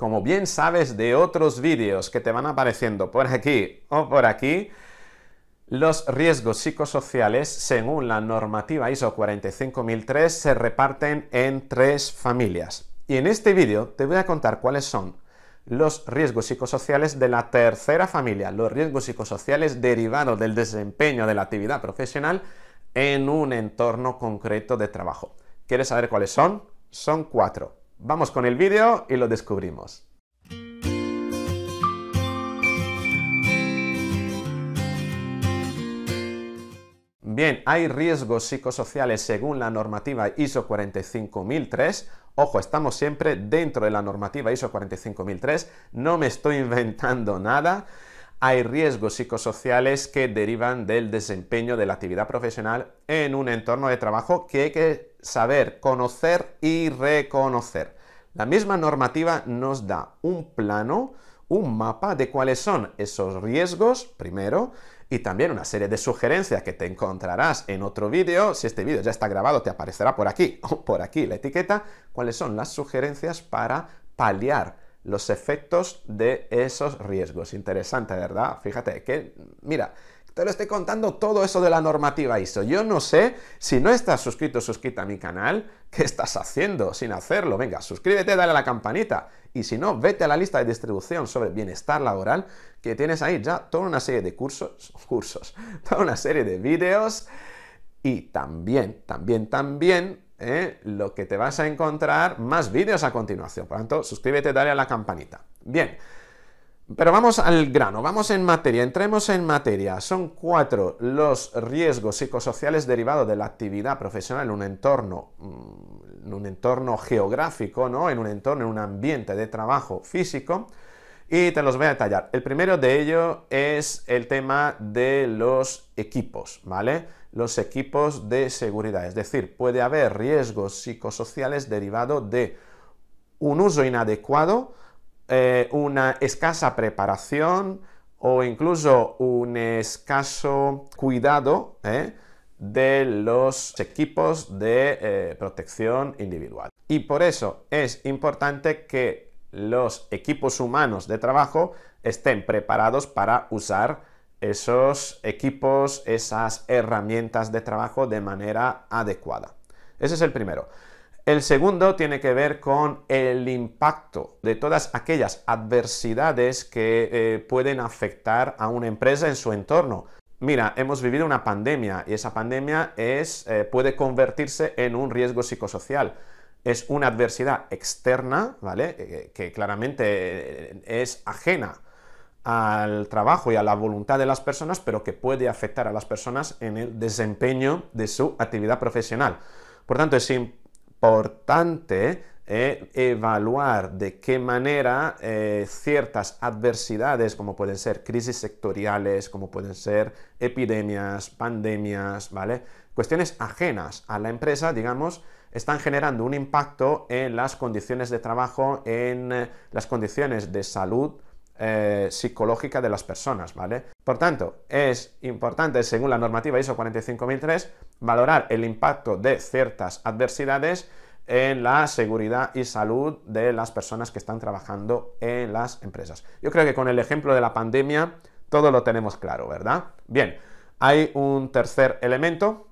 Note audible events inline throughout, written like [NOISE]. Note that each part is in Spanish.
como bien sabes de otros vídeos que te van apareciendo por aquí o por aquí, los riesgos psicosociales, según la normativa ISO 45003, se reparten en tres familias. Y en este vídeo te voy a contar cuáles son los riesgos psicosociales de la tercera familia, los riesgos psicosociales derivados del desempeño de la actividad profesional en un entorno concreto de trabajo. ¿Quieres saber cuáles son? Son cuatro. Vamos con el vídeo y lo descubrimos. Bien, hay riesgos psicosociales según la normativa ISO 45003. Ojo, estamos siempre dentro de la normativa ISO 45003. No me estoy inventando nada hay riesgos psicosociales que derivan del desempeño de la actividad profesional en un entorno de trabajo que hay que saber conocer y reconocer. La misma normativa nos da un plano, un mapa de cuáles son esos riesgos, primero, y también una serie de sugerencias que te encontrarás en otro vídeo. Si este vídeo ya está grabado, te aparecerá por aquí o [LAUGHS] por aquí la etiqueta, cuáles son las sugerencias para paliar los efectos de esos riesgos. Interesante, ¿verdad? Fíjate que, mira, te lo estoy contando todo eso de la normativa ISO. Yo no sé si no estás suscrito o a mi canal, ¿qué estás haciendo sin hacerlo? Venga, suscríbete, dale a la campanita. Y si no, vete a la lista de distribución sobre bienestar laboral que tienes ahí ya toda una serie de cursos, cursos, [LAUGHS] toda una serie de vídeos y también, también, también ¿eh? lo que te vas a encontrar más vídeos a continuación. Por lo tanto, suscríbete, dale a la campanita. Bien, pero vamos al grano, vamos en materia, entremos en materia. Son cuatro los riesgos psicosociales derivados de la actividad profesional en un entorno, mm, un entorno geográfico, ¿no? en un entorno, en un ambiente de trabajo físico. Y te los voy a detallar. El primero de ellos es el tema de los equipos, ¿vale? los equipos de seguridad. Es decir, puede haber riesgos psicosociales derivados de un uso inadecuado, eh, una escasa preparación o incluso un escaso cuidado eh, de los equipos de eh, protección individual. Y por eso es importante que los equipos humanos de trabajo estén preparados para usar esos equipos, esas herramientas de trabajo de manera adecuada. Ese es el primero. El segundo tiene que ver con el impacto de todas aquellas adversidades que eh, pueden afectar a una empresa en su entorno. Mira, hemos vivido una pandemia y esa pandemia eh, puede convertirse en un riesgo psicosocial. Es una adversidad externa, ¿vale? Eh, que claramente es ajena al trabajo y a la voluntad de las personas, pero que puede afectar a las personas en el desempeño de su actividad profesional. Por tanto, es importante eh, evaluar de qué manera eh, ciertas adversidades, como pueden ser crisis sectoriales, como pueden ser epidemias, pandemias, ¿vale? Cuestiones ajenas a la empresa, digamos, están generando un impacto en las condiciones de trabajo, en eh, las condiciones de salud, eh, psicológica de las personas, ¿vale? Por tanto, es importante, según la normativa ISO 45003, valorar el impacto de ciertas adversidades en la seguridad y salud de las personas que están trabajando en las empresas. Yo creo que con el ejemplo de la pandemia todo lo tenemos claro, ¿verdad? Bien, hay un tercer elemento,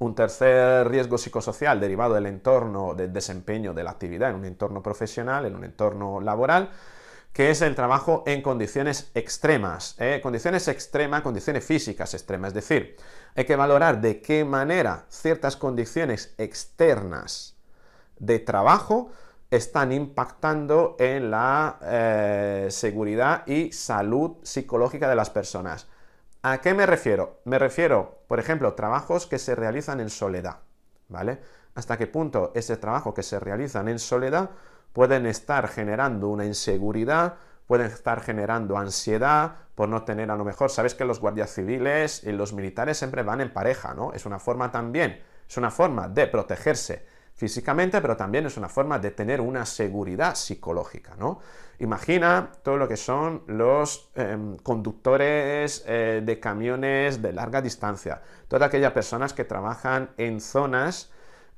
un tercer riesgo psicosocial derivado del entorno de desempeño de la actividad en un entorno profesional, en un entorno laboral, que es el trabajo en condiciones extremas. ¿eh? Condiciones extremas, condiciones físicas extremas. Es decir, hay que valorar de qué manera ciertas condiciones externas de trabajo están impactando en la eh, seguridad y salud psicológica de las personas. ¿A qué me refiero? Me refiero, por ejemplo, trabajos que se realizan en soledad, ¿vale? ¿Hasta qué punto ese trabajo que se realizan en soledad pueden estar generando una inseguridad, pueden estar generando ansiedad por no tener a lo mejor, sabes que los guardias civiles y los militares siempre van en pareja, ¿no? Es una forma también, es una forma de protegerse físicamente, pero también es una forma de tener una seguridad psicológica, ¿no? Imagina todo lo que son los em, conductores eh, de camiones de larga distancia, todas aquellas personas que trabajan en zonas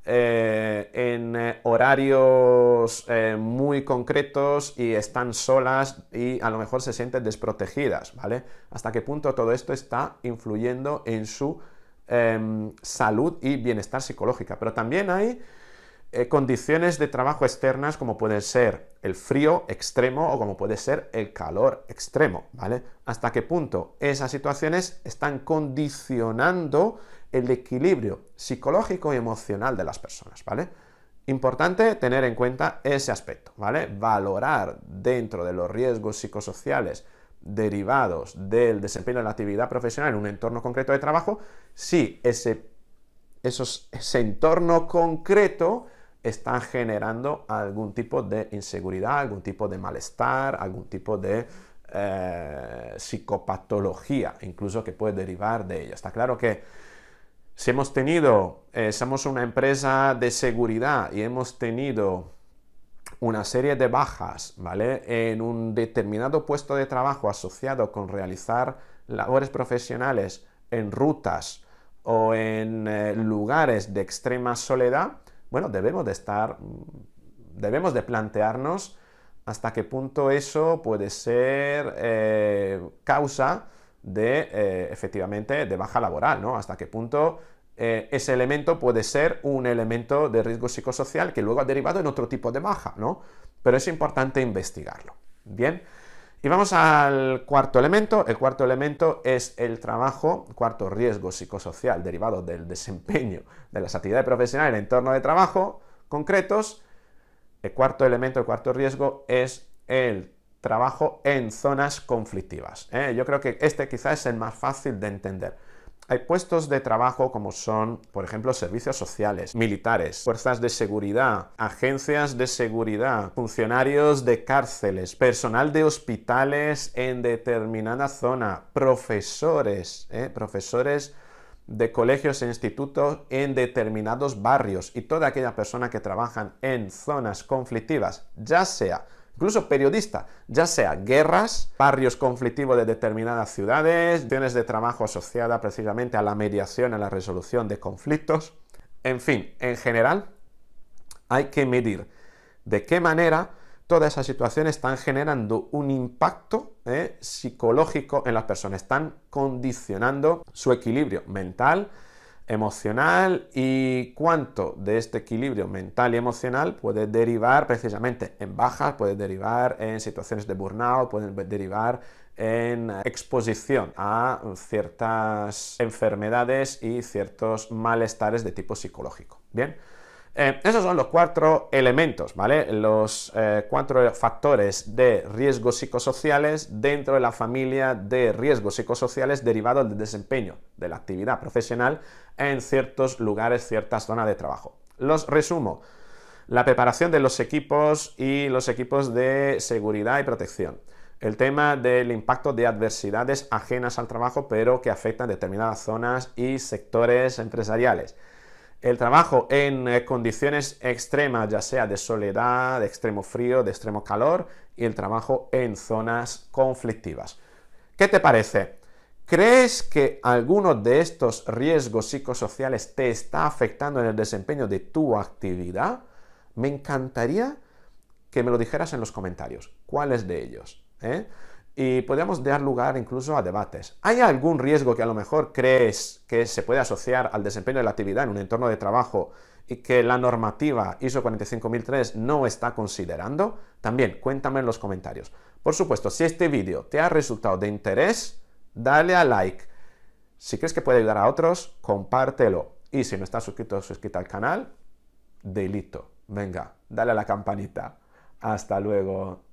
eh, en eh, horarios eh, muy concretos y están solas y a lo mejor se sienten desprotegidas, ¿vale? ¿Hasta qué punto todo esto está influyendo en su em, salud y bienestar psicológica? Pero también hay eh, condiciones de trabajo externas como pueden ser el frío extremo o como puede ser el calor extremo, ¿vale? ¿Hasta qué punto esas situaciones están condicionando el equilibrio psicológico y emocional de las personas, ¿vale? Importante tener en cuenta ese aspecto, ¿vale? Valorar dentro de los riesgos psicosociales derivados del desempeño de la actividad profesional en un entorno concreto de trabajo, si ese entorno concreto están generando algún tipo de inseguridad, algún tipo de malestar, algún tipo de eh, psicopatología, incluso que puede derivar de ella. Está claro que si hemos tenido, eh, somos una empresa de seguridad y hemos tenido una serie de bajas, ¿vale? En un determinado puesto de trabajo asociado con realizar labores profesionales en rutas o en eh, lugares de extrema soledad, bueno, debemos de estar, mm, debemos de plantearnos hasta qué punto eso puede ser eh, causa de, eh, efectivamente, de baja laboral, ¿no? Hasta qué punto eh, ese elemento puede ser un elemento de riesgo psicosocial que luego ha derivado en otro tipo de baja, ¿no? Pero es importante investigarlo. Bien. Y vamos al cuarto elemento. El cuarto elemento es el trabajo, cuarto riesgo psicosocial derivado del desempeño de las actividades profesionales en el entorno de trabajo concretos. El cuarto elemento, el cuarto riesgo es el trabajo en zonas conflictivas. ¿eh? Yo creo que este quizás es el más fácil de entender. Hay puestos de trabajo como son, por ejemplo, servicios sociales, militares, fuerzas de seguridad, agencias de seguridad, funcionarios de cárceles, personal de hospitales en determinada zona, profesores, ¿eh? profesores de colegios e institutos en determinados barrios y toda aquella persona que trabajan en zonas conflictivas, ya sea incluso periodista, ya sea guerras, barrios conflictivos de determinadas ciudades, acciones de trabajo asociadas precisamente a la mediación, a la resolución de conflictos. En fin, en general, hay que medir de qué manera todas esas situaciones están generando un impacto ¿eh? psicológico en las personas, están condicionando su equilibrio mental, emocional y cuánto de este equilibrio mental y emocional puede derivar precisamente en bajas, puede derivar en situaciones de burnout, puede derivar en exposición a ciertas enfermedades y ciertos malestares de tipo psicológico. Bien. Eh, esos son los cuatro elementos, ¿vale? Los eh, cuatro factores de riesgos psicosociales dentro de la familia de riesgos psicosociales derivados del desempeño de la actividad profesional en ciertos lugares, ciertas zonas de trabajo. Los resumo. La preparación de los equipos y los equipos de seguridad y protección el tema del impacto de adversidades ajenas al trabajo, pero que afectan determinadas zonas y sectores empresariales. El trabajo en eh, condiciones extremas, ya sea de soledad, de extremo frío, de extremo calor, y el trabajo en zonas conflictivas. ¿Qué te parece? ¿Crees que alguno de estos riesgos psicosociales te está afectando en el desempeño de tu actividad? Me encantaría que me lo dijeras en los comentarios. ¿Cuáles de ellos? Eh? y podríamos dar lugar incluso a debates. ¿Hay algún riesgo que a lo mejor crees que se puede asociar al desempeño de la actividad en un entorno de trabajo y que la normativa ISO 45003 no está considerando? También cuéntame en los comentarios. Por supuesto, si este vídeo te ha resultado de interés, dale a like. Si crees que puede ayudar a otros, compártelo. Y si no estás suscrito o al canal, delito. Venga, dale a la campanita. Hasta luego.